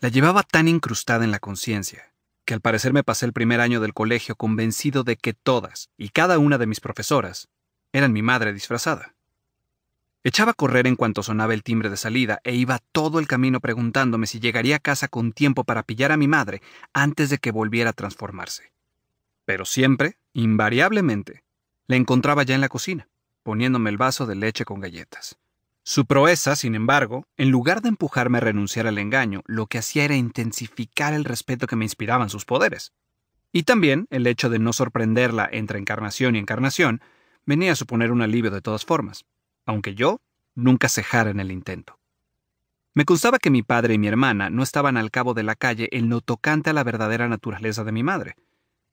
La llevaba tan incrustada en la conciencia que al parecer me pasé el primer año del colegio convencido de que todas y cada una de mis profesoras eran mi madre disfrazada. Echaba a correr en cuanto sonaba el timbre de salida e iba todo el camino preguntándome si llegaría a casa con tiempo para pillar a mi madre antes de que volviera a transformarse. Pero siempre, invariablemente, la encontraba ya en la cocina, poniéndome el vaso de leche con galletas. Su proeza, sin embargo, en lugar de empujarme a renunciar al engaño, lo que hacía era intensificar el respeto que me inspiraban sus poderes. Y también el hecho de no sorprenderla entre encarnación y encarnación venía a suponer un alivio de todas formas, aunque yo nunca cejara en el intento. Me constaba que mi padre y mi hermana no estaban al cabo de la calle en lo tocante a la verdadera naturaleza de mi madre,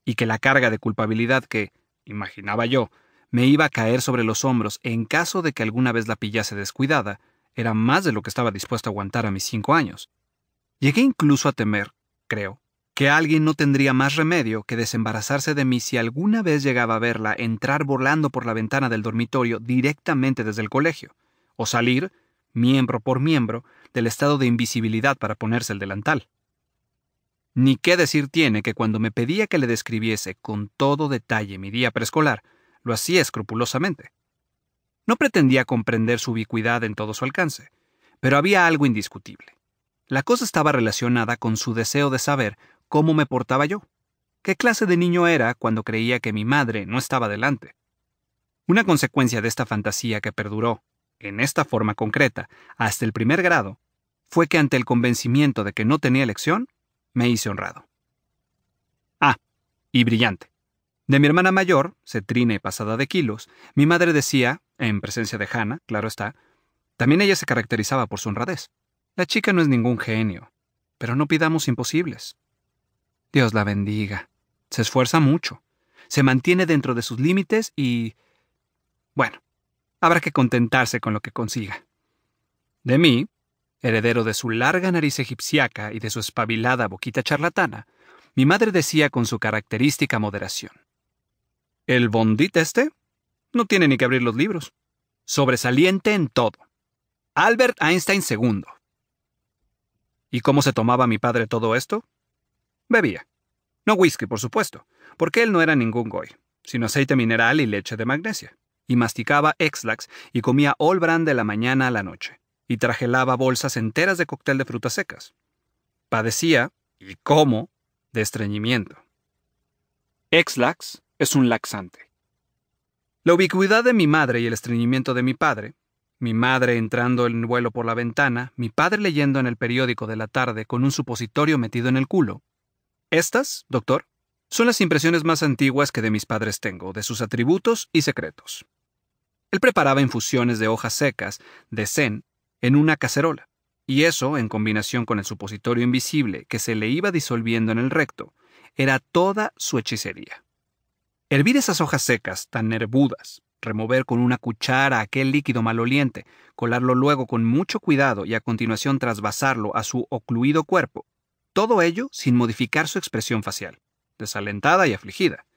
y que la carga de culpabilidad que, imaginaba yo, me iba a caer sobre los hombros en caso de que alguna vez la pillase descuidada, era más de lo que estaba dispuesto a aguantar a mis cinco años. Llegué incluso a temer, creo, que alguien no tendría más remedio que desembarazarse de mí si alguna vez llegaba a verla entrar volando por la ventana del dormitorio directamente desde el colegio, o salir, miembro por miembro, del estado de invisibilidad para ponerse el delantal. Ni qué decir tiene que cuando me pedía que le describiese con todo detalle mi día preescolar, lo hacía escrupulosamente. No pretendía comprender su ubicuidad en todo su alcance, pero había algo indiscutible. La cosa estaba relacionada con su deseo de saber cómo me portaba yo, qué clase de niño era cuando creía que mi madre no estaba delante. Una consecuencia de esta fantasía que perduró, en esta forma concreta, hasta el primer grado, fue que ante el convencimiento de que no tenía elección, me hice honrado. Ah, y brillante. De mi hermana mayor, cetrina y pasada de kilos, mi madre decía, en presencia de Hannah, claro está, también ella se caracterizaba por su honradez. La chica no es ningún genio, pero no pidamos imposibles. Dios la bendiga. Se esfuerza mucho. Se mantiene dentro de sus límites y... Bueno, habrá que contentarse con lo que consiga. De mí, heredero de su larga nariz egipciaca y de su espabilada boquita charlatana, mi madre decía con su característica moderación. El bondit este no tiene ni que abrir los libros. Sobresaliente en todo. Albert Einstein II. ¿Y cómo se tomaba mi padre todo esto? Bebía. No whisky, por supuesto, porque él no era ningún goy, sino aceite mineral y leche de magnesia. Y masticaba Exlax y comía All Brand de la mañana a la noche. Y trajelaba bolsas enteras de cóctel de frutas secas. Padecía, y cómo, de estreñimiento. Exlax, es un laxante. La ubicuidad de mi madre y el estreñimiento de mi padre, mi madre entrando en vuelo por la ventana, mi padre leyendo en el periódico de la tarde con un supositorio metido en el culo. Estas, doctor, son las impresiones más antiguas que de mis padres tengo, de sus atributos y secretos. Él preparaba infusiones de hojas secas, de zen, en una cacerola, y eso, en combinación con el supositorio invisible que se le iba disolviendo en el recto, era toda su hechicería. Hervir esas hojas secas, tan nervudas, remover con una cuchara aquel líquido maloliente, colarlo luego con mucho cuidado y a continuación trasvasarlo a su ocluido cuerpo, todo ello sin modificar su expresión facial, desalentada y afligida.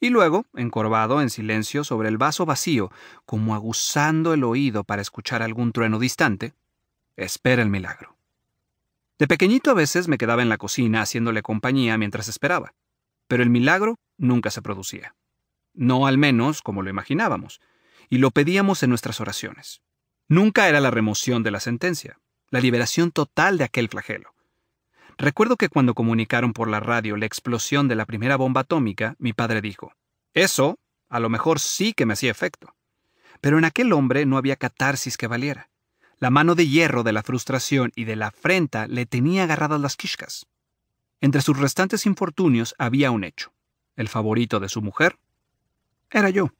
Y luego, encorvado en silencio sobre el vaso vacío, como aguzando el oído para escuchar algún trueno distante, espera el milagro. De pequeñito a veces me quedaba en la cocina haciéndole compañía mientras esperaba pero el milagro nunca se producía. No al menos como lo imaginábamos, y lo pedíamos en nuestras oraciones. Nunca era la remoción de la sentencia, la liberación total de aquel flagelo. Recuerdo que cuando comunicaron por la radio la explosión de la primera bomba atómica, mi padre dijo, Eso, a lo mejor sí que me hacía efecto. Pero en aquel hombre no había catarsis que valiera. La mano de hierro de la frustración y de la afrenta le tenía agarradas las quiscas. Entre sus restantes infortunios había un hecho. El favorito de su mujer era yo.